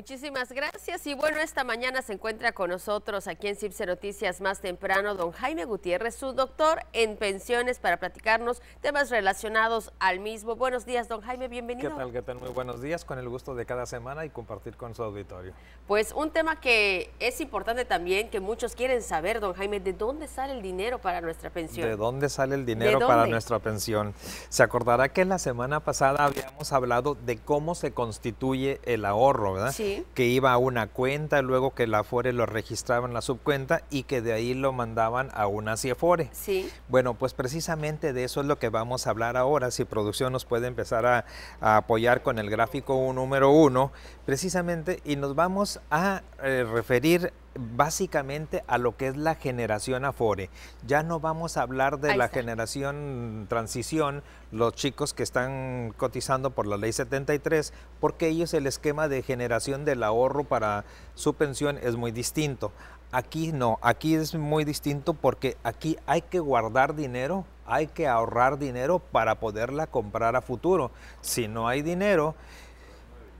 muchísimas gracias. Y bueno, esta mañana se encuentra con nosotros aquí en CIPSE Noticias más temprano don Jaime Gutiérrez, su doctor en pensiones, para platicarnos temas relacionados al mismo. Buenos días, don Jaime, bienvenido. ¿Qué tal, qué tal? Muy buenos días, con el gusto de cada semana y compartir con su auditorio. Pues un tema que es importante también, que muchos quieren saber, don Jaime, ¿de dónde sale el dinero para nuestra pensión? ¿De dónde sale el dinero para nuestra pensión? Se acordará que la semana pasada habíamos hablado de cómo se constituye el ahorro, ¿verdad? Sí que iba a una cuenta, luego que la Afore lo registraba en la subcuenta y que de ahí lo mandaban a una CIEFORE. Sí. Bueno, pues precisamente de eso es lo que vamos a hablar ahora. Si producción nos puede empezar a, apoyar con el gráfico número uno, precisamente, y nos vamos a eh, referir básicamente a lo que es la generación Afore. Ya no vamos a hablar de la generación transición, los chicos que están cotizando por la ley 73, porque ellos el esquema de generación del ahorro para su pensión es muy distinto. Aquí no, aquí es muy distinto porque aquí hay que guardar dinero, hay que ahorrar dinero para poderla comprar a futuro. Si no hay dinero,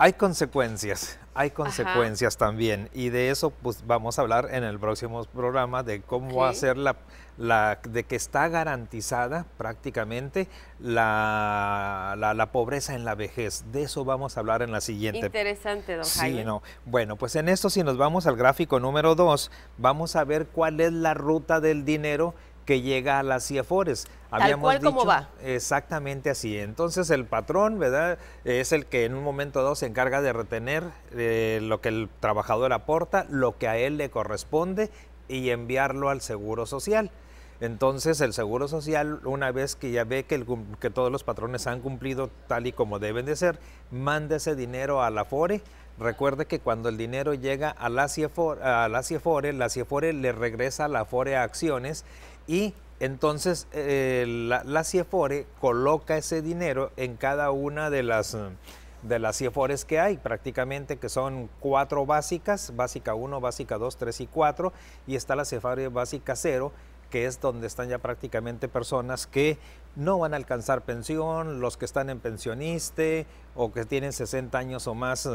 hay consecuencias, hay consecuencias también y de eso pues vamos a hablar en el próximo programa de cómo hacer la, la, de que está garantizada prácticamente la, la, pobreza en la vejez. De eso vamos a hablar en la siguiente. Interesante, don Jaime. Bueno, pues en esto si nos vamos al gráfico número 2, vamos a ver cuál es la ruta del dinero que llega a las CIEFORES Tal dicho, va. Exactamente así. Entonces el patrón, ¿verdad? Es el que en un momento dado se encarga de retener eh, lo que el trabajador aporta, lo que a él le corresponde y enviarlo al Seguro Social. Entonces el Seguro Social, una vez que ya ve que, que todos los patrones han cumplido tal y como deben de ser, manda ese dinero a la FORE Recuerde que cuando el dinero llega a la CIEFORE, a la CIEFORE, la CIEFORE le regresa a la FORE acciones y entonces eh, la, CIEFORE coloca ese dinero en cada una de las de las CIEFORES que hay, prácticamente que son cuatro básicas, básica 1, básica 2, 3 y 4, y está la CIEFORE básica 0, que es donde están ya prácticamente personas que no van a alcanzar pensión, los que están en pensioniste o que tienen 60 años o más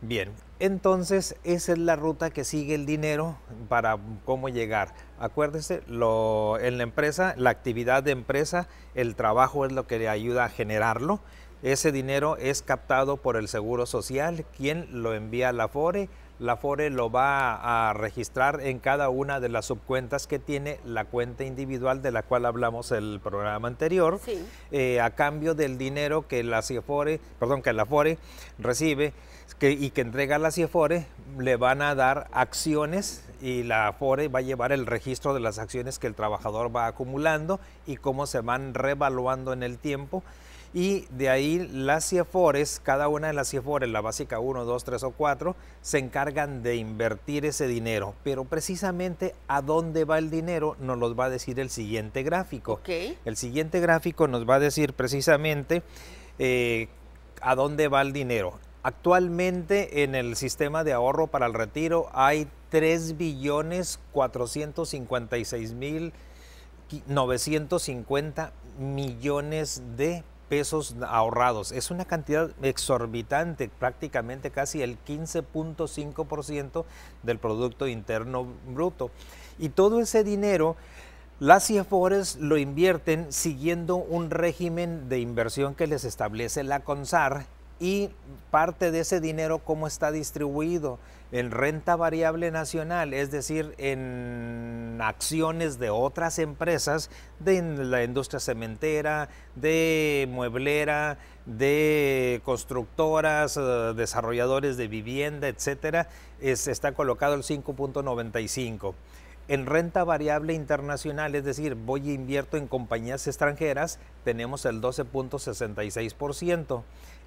Bien, entonces esa es la ruta que sigue el dinero para cómo llegar. Acuérdese, lo, en la empresa, la actividad de empresa, el trabajo es lo que le ayuda a generarlo. Ese dinero es captado por el Seguro Social, quien lo envía a la FORE la FORE lo va a registrar en cada una de las subcuentas que tiene la cuenta individual de la cual hablamos el programa anterior, eh, a cambio del dinero que la perdón, que FORE recibe y que entrega la CIFORE, le van a dar acciones y la FORE va a llevar el registro de las acciones que el trabajador va acumulando y cómo se van revaluando en el tiempo y de ahí las CIEFORES, cada una de las CIEFORES, la básica 1, 2, 3 o 4, se encargan de invertir ese dinero. Pero precisamente a dónde va el dinero nos los va a decir el siguiente gráfico. El siguiente gráfico nos va a decir precisamente eh, a dónde va el dinero. Actualmente en el sistema de ahorro para el retiro hay 3 billones millones de pesos ahorrados. Es una cantidad exorbitante, prácticamente casi el 15.5% del Producto Interno Bruto. Y todo ese dinero, las CIFORES lo invierten siguiendo un régimen de inversión que les establece la CONSAR y parte de ese dinero cómo está distribuido en renta variable nacional, es decir, en acciones de otras empresas, de la industria cementera, de mueblera, de constructoras, eh, desarrolladores de vivienda, etcétera, está colocado el 5.95 en renta variable internacional, es decir, voy e invierto en compañías extranjeras, tenemos el 12.66%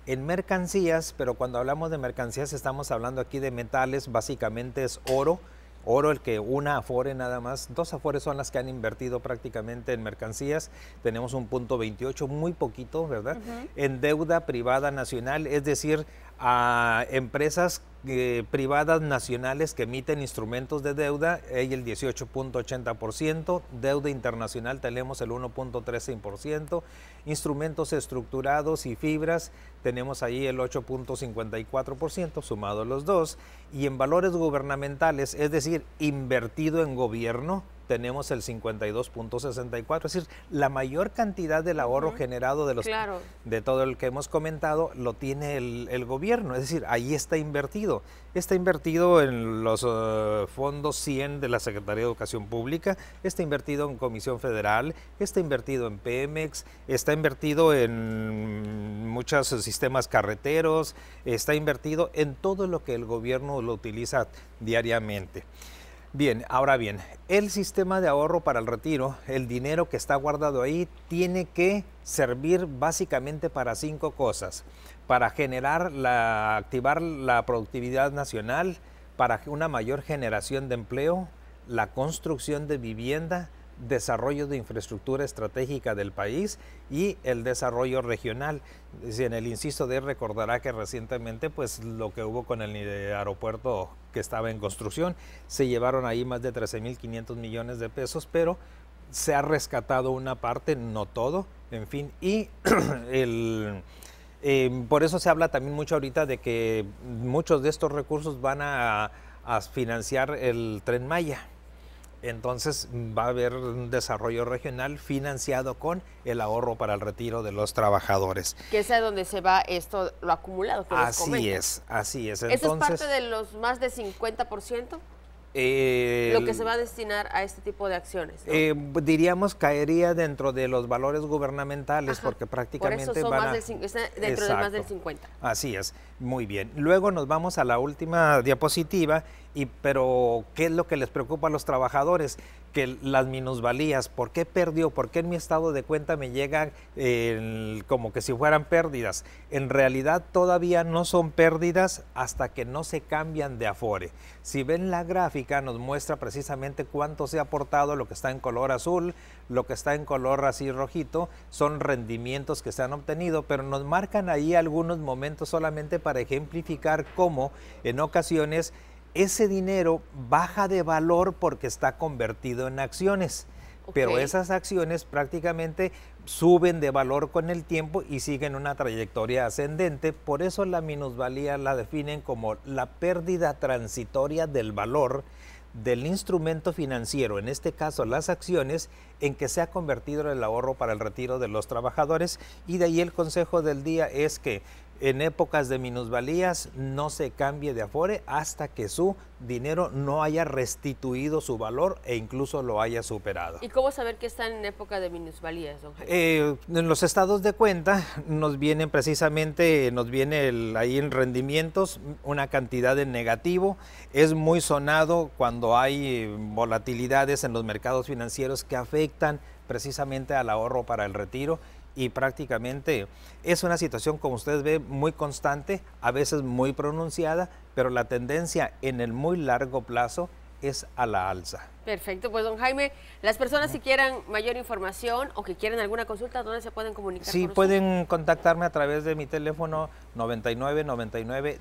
en mercancías, pero cuando hablamos de mercancías estamos hablando aquí de metales, básicamente es oro, oro el que una Afore nada más, dos Afores son las que han invertido prácticamente en mercancías, tenemos un punto 28, muy poquito, ¿verdad? En deuda privada nacional, es decir, a empresas eh, privadas nacionales que emiten instrumentos de deuda, el 18.80%, deuda internacional tenemos el 1.13%, instrumentos estructurados y fibras tenemos ahí el 8.54%, sumado los dos, y en valores gubernamentales, es decir, invertido en gobierno, tenemos el 52.64, es decir, la mayor cantidad del ahorro generado de los de todo lo que hemos comentado lo tiene el, gobierno, es decir, ahí está invertido, está invertido en los eh, fondos 100 de la Secretaría de Educación Pública, está invertido en Comisión Federal, está invertido en Pemex, está invertido en muchos sistemas carreteros, está invertido en todo lo que el gobierno lo utiliza diariamente. Bien, ahora bien, el sistema de ahorro para el retiro, el dinero que está guardado ahí, tiene que servir básicamente para cinco cosas. Para generar, la, activar la productividad nacional, para una mayor generación de empleo, la construcción de vivienda, desarrollo de infraestructura estratégica del país y el desarrollo regional. en el inciso de recordará que recientemente, pues lo que hubo con el aeropuerto que estaba en construcción, se llevaron ahí más de 13.500 millones de pesos, pero se ha rescatado una parte, no todo, en fin, y el... Em, por eso se habla también mucho ahorita de que muchos de estos recursos van a financiar el tren Maya. Entonces mm, va a haber un desarrollo regional financiado con el ahorro para el retiro de los trabajadores. Que sea donde se va esto, lo acumulado. así es, así es. ¿Eso es parte de los más de 50%? Eh, lo que se va a destinar a este tipo de acciones. Eh, diríamos caería dentro de los valores gubernamentales porque prácticamente eso son dentro de más del 50. Así es, muy bien. Luego nos vamos a la última diapositiva y pero qué es lo que les preocupa a los trabajadores las minusvalías, ¿por qué perdió? ¿Por qué en mi estado de cuenta me llegan eh, como que si fueran pérdidas? En realidad todavía no son pérdidas hasta que no se cambian de afore. Si ven la gráfica nos muestra precisamente cuánto se ha aportado, lo que está en color azul, lo que está en color así rojito, son rendimientos que se han obtenido, pero nos marcan ahí algunos momentos solamente para ejemplificar cómo en ocasiones ese dinero baja de valor porque está convertido en acciones. Pero esas acciones prácticamente suben de valor con el tiempo y siguen una trayectoria ascendente. Por eso la minusvalía la definen como la pérdida transitoria del valor del instrumento financiero, en este caso las acciones, en que se ha convertido el ahorro para el retiro de los trabajadores. Y de ahí el consejo del día es que en épocas de minusvalías no se cambie de afore hasta que su dinero no haya restituido su valor e incluso lo haya superado. ¿Y cómo saber que está en época de minusvalías, eh, en los estados de cuenta nos viene precisamente, nos viene ahí en rendimientos una cantidad de negativo. Es muy sonado cuando hay eh, volatilidades en los mercados financieros que afectan precisamente al ahorro para el retiro y prácticamente es una situación, como ustedes ven, muy constante, a veces muy pronunciada, pero la tendencia en el muy largo plazo es a la alza. Perfecto, pues don Jaime, las personas si quieran mayor información o que quieren alguna consulta, ¿dónde se pueden comunicar? Sí, pueden contactarme a través de mi teléfono 9999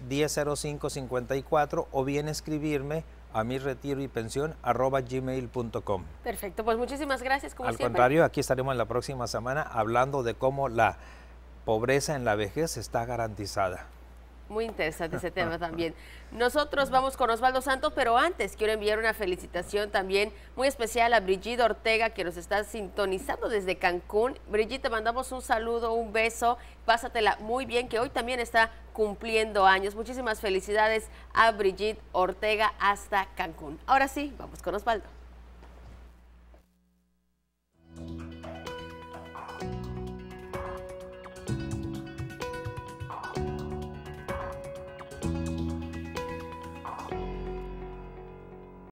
54 o bien escribirme a mi retiro y pensión arroba gmail.com. Perfecto, pues muchísimas gracias. Al contrario, aquí estaremos la próxima semana hablando de cómo la pobreza en la vejez está garantizada. Muy interesante ese tema también. Nosotros vamos con Osvaldo Santos, pero antes quiero enviar una felicitación también muy especial a Brigitte Ortega, que nos está sintonizando desde Cancún. Brigitte, te mandamos un saludo, un beso, pásatela muy bien, que hoy también está cumpliendo años. Muchísimas felicidades a Brigitte Ortega hasta Cancún. Ahora sí, vamos con Osvaldo.